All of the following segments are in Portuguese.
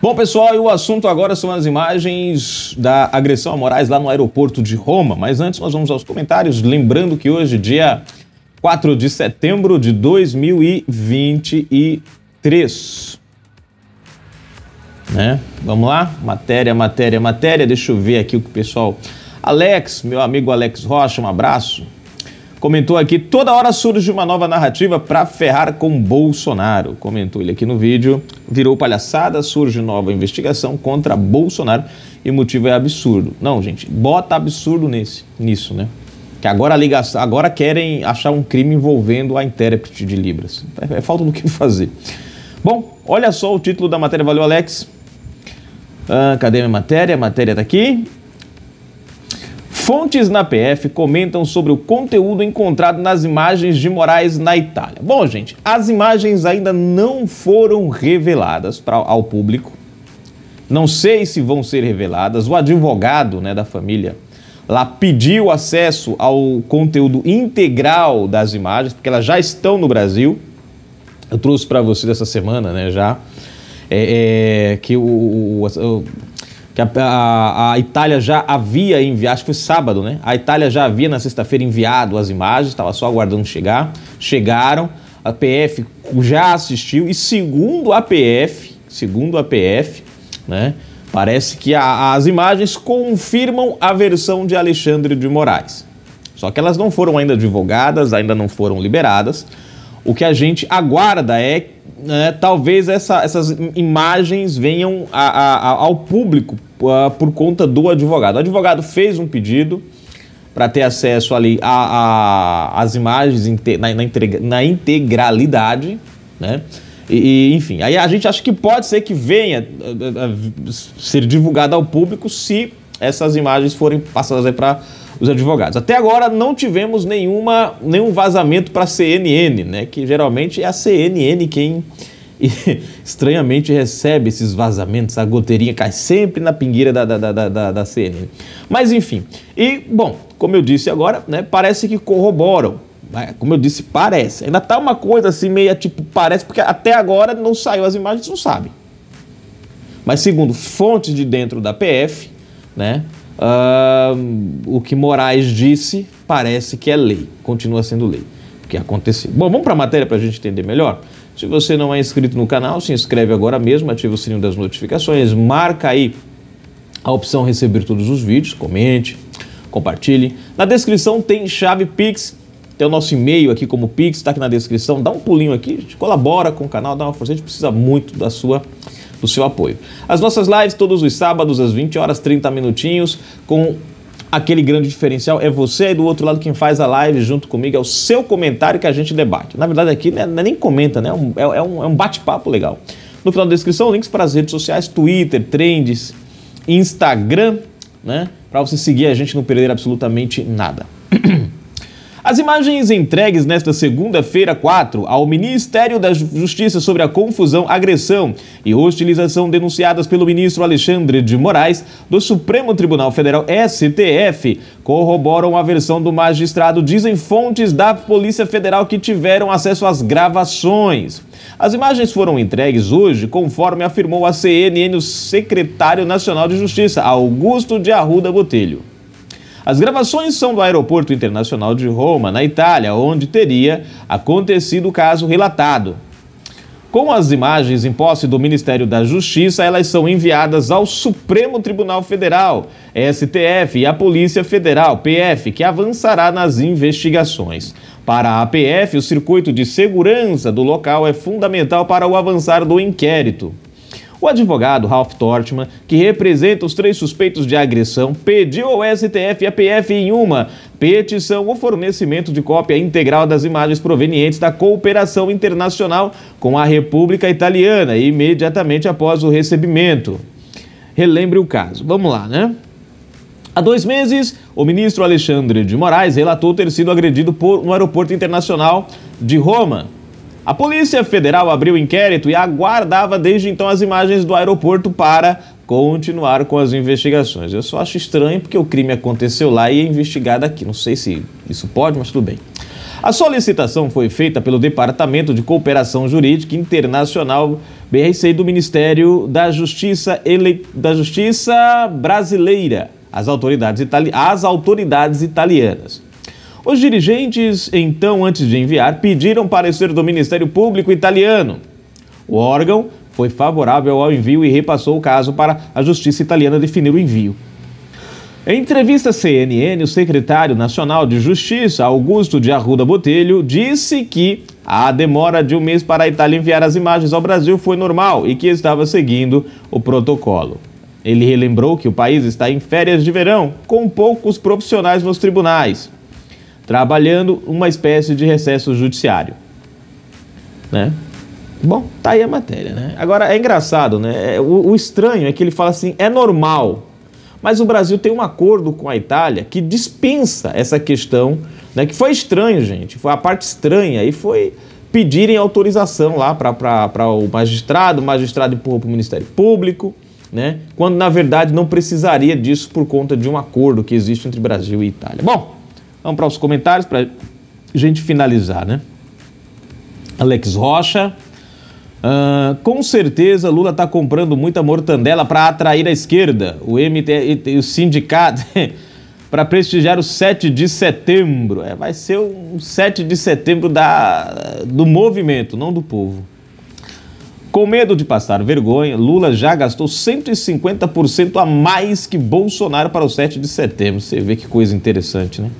Bom, pessoal, e o assunto agora são as imagens da agressão a Moraes lá no aeroporto de Roma. Mas antes, nós vamos aos comentários. Lembrando que hoje, dia 4 de setembro de 2023. Né? Vamos lá? Matéria, matéria, matéria. Deixa eu ver aqui o que o pessoal. Alex, meu amigo Alex Rocha, um abraço comentou aqui: toda hora surge uma nova narrativa para ferrar com Bolsonaro. Comentou ele aqui no vídeo. Virou palhaçada, surge nova investigação contra Bolsonaro e o motivo é absurdo. Não, gente, bota absurdo nesse, nisso, né? Que agora, ligação, agora querem achar um crime envolvendo a intérprete de Libras. É, é falta do que fazer. Bom, olha só o título da matéria. Valeu, Alex. Ah, cadê a minha matéria? A matéria tá aqui. Fontes na PF comentam sobre o conteúdo encontrado nas imagens de Moraes na Itália. Bom, gente, as imagens ainda não foram reveladas pra, ao público. Não sei se vão ser reveladas. O advogado né, da família lá pediu acesso ao conteúdo integral das imagens, porque elas já estão no Brasil. Eu trouxe para vocês essa semana, né, já, é, é, que o, o, o que a, a, a, Itália já havia enviado, acho que foi sábado, né? A Itália já havia na sexta-feira enviado as imagens, estava só aguardando chegar. Chegaram, a PF já assistiu e segundo a PF, segundo a PF, né? Parece que a, as imagens confirmam a versão de Alexandre de Moraes. Só que elas não foram ainda divulgadas, ainda não foram liberadas. O que a gente aguarda é né, talvez essa, essas imagens venham a, a, ao público a, ah, por conta do advogado. O advogado fez um pedido para ter acesso ali às imagens na, na, na integralidade, né? E, enfim, aí a gente acha que pode ser que venha eh, eh, eh, ser divulgada ao público se essas imagens forem passadas para os advogados. Até agora não tivemos nenhuma, nenhum vazamento para a CNN, né? que geralmente é a CNN quem estranhamente recebe esses vazamentos, a goteirinha cai sempre na pingueira da, da, da, da, da CNN. Mas enfim, e bom, como eu disse agora, né, parece que corroboram né, como eu disse, parece. Ainda tá uma coisa assim, meia tipo, parece, porque até agora não saiu as imagens, não sabe. Mas segundo fontes de dentro da PF, né, Uh, o que Moraes disse parece que é lei, continua sendo lei, o que aconteceu. Bom, vamos para a matéria para a gente entender melhor. Se você não é inscrito no canal, se inscreve agora mesmo, ativa o sininho das notificações, marca aí a opção receber todos os vídeos, comente, compartilhe. Na descrição tem chave Pix, tem o nosso e-mail aqui como Pix, está aqui na descrição. Dá um pulinho aqui, colabora com o canal, dá uma força, a gente precisa muito da sua do seu apoio. As nossas lives todos os sábados às 20 horas 30 minutinhos com aquele grande diferencial é você aí do outro lado quem faz a live junto comigo, é o seu comentário que a gente debate. Na verdade, aqui né, é nem comenta, né? É, é, é um, é um bate-papo legal. No final da descrição, links para as redes sociais, Twitter, Trends, Instagram, né? Para você seguir a gente e não perder absolutamente nada. As imagens entregues nesta segunda-feira 4 ao Ministério da Justiça sobre a confusão, agressão e hostilização denunciadas pelo ministro Alexandre de Moraes do Supremo Tribunal Federal STF corroboram a versão do magistrado, dizem fontes da Polícia Federal que tiveram acesso às gravações. As imagens foram entregues hoje, conforme afirmou a CNN o secretário nacional de Justiça, Augusto de Arruda Botelho. As gravações são do Aeroporto Internacional de Roma, na Itália, onde teria acontecido o caso relatado. Com as imagens em posse do Ministério da Justiça, elas são enviadas ao Supremo Tribunal Federal, STF, e à Polícia Federal, PF, que avançará nas investigações. Para a PF, o circuito de segurança do local é fundamental para o avançar do inquérito. O advogado Ralph Tortman, que representa os três suspeitos de agressão, pediu ao STF e à PF em uma petição o fornecimento de cópia integral das imagens provenientes da cooperação internacional com a República Italiana, imediatamente após o recebimento. Relembre o caso. Vamos lá, né? Há dois meses, o ministro Alexandre de Moraes relatou ter sido agredido por, no aeroporto internacional de Roma a Polícia Federal abriu inquérito e aguardava desde então as imagens do aeroporto para continuar com as investigações. Eu só acho estranho porque o crime aconteceu lá e é investigado aqui. Não sei se isso pode, mas tudo bem. A solicitação foi feita pelo Departamento de Cooperação Jurídica Internacional BRC do Ministério da Justiça, Ele... da Justiça Brasileira às autoridades, itali... às autoridades italianas. Os dirigentes, então, antes de enviar, pediram parecer do Ministério Público italiano. O órgão foi favorável ao envio e repassou o caso para a justiça italiana definir o envio. Em entrevista à CNN, o secretário nacional de Justiça, Augusto de Arruda Botelho, disse que a demora de um mês para a Itália enviar as imagens ao Brasil foi normal e que estava seguindo o protocolo. Ele relembrou que o país está em férias de verão, com poucos profissionais nos tribunais trabalhando uma espécie de recesso judiciário. Né? Bom, tá aí a matéria, né? Agora é engraçado, né? É, o, o estranho é que ele fala assim: é normal. Mas o Brasil tem um acordo com a Itália que dispensa essa questão, né? Que foi estranho, gente. Foi a parte estranha e foi pedirem autorização lá para o magistrado, o magistrado empurrou para o Ministério Público, né? Quando na verdade não precisaria disso por conta de um acordo que existe entre Brasil e Itália. Bom, Vamos para os comentários para gente finalizar, né? Alex Rocha. Uh, com certeza Lula está comprando muita mortandela para atrair a esquerda, o MT o sindicato, para prestigiar o 7 de setembro. É, vai ser um 7 de setembro da, do movimento, não do povo. Com medo de passar vergonha, Lula já gastou 150% a mais que Bolsonaro para o 7 de setembro. Você vê que coisa interessante, né?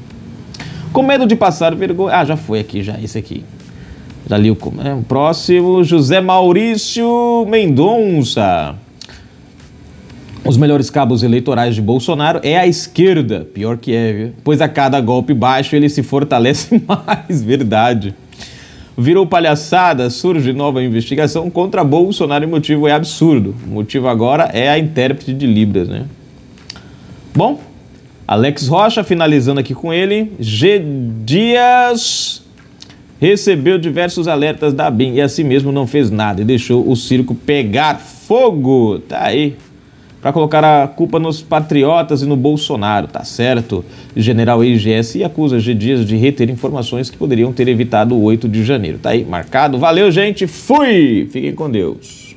Com medo de passar vergonha. Ah, já foi aqui, já, esse aqui. Já li o. É, o próximo, José Maurício Mendonça. Os melhores cabos eleitorais de Bolsonaro é a esquerda, pior que é, viu? pois a cada golpe baixo ele se fortalece mais, verdade. Virou palhaçada, surge nova investigação contra Bolsonaro e motivo é absurdo. O motivo agora é a intérprete de Libras, né? Bom, Alex Rocha, finalizando aqui com ele. G. Dias recebeu diversos alertas da BIM e assim mesmo não fez nada e deixou o circo pegar fogo. Tá aí. Para colocar a culpa nos patriotas e no Bolsonaro, tá certo? General IGS acusa G. Dias de reter informações que poderiam ter evitado o 8 de janeiro. Tá aí, marcado. Valeu, gente. Fui! Fiquem com Deus.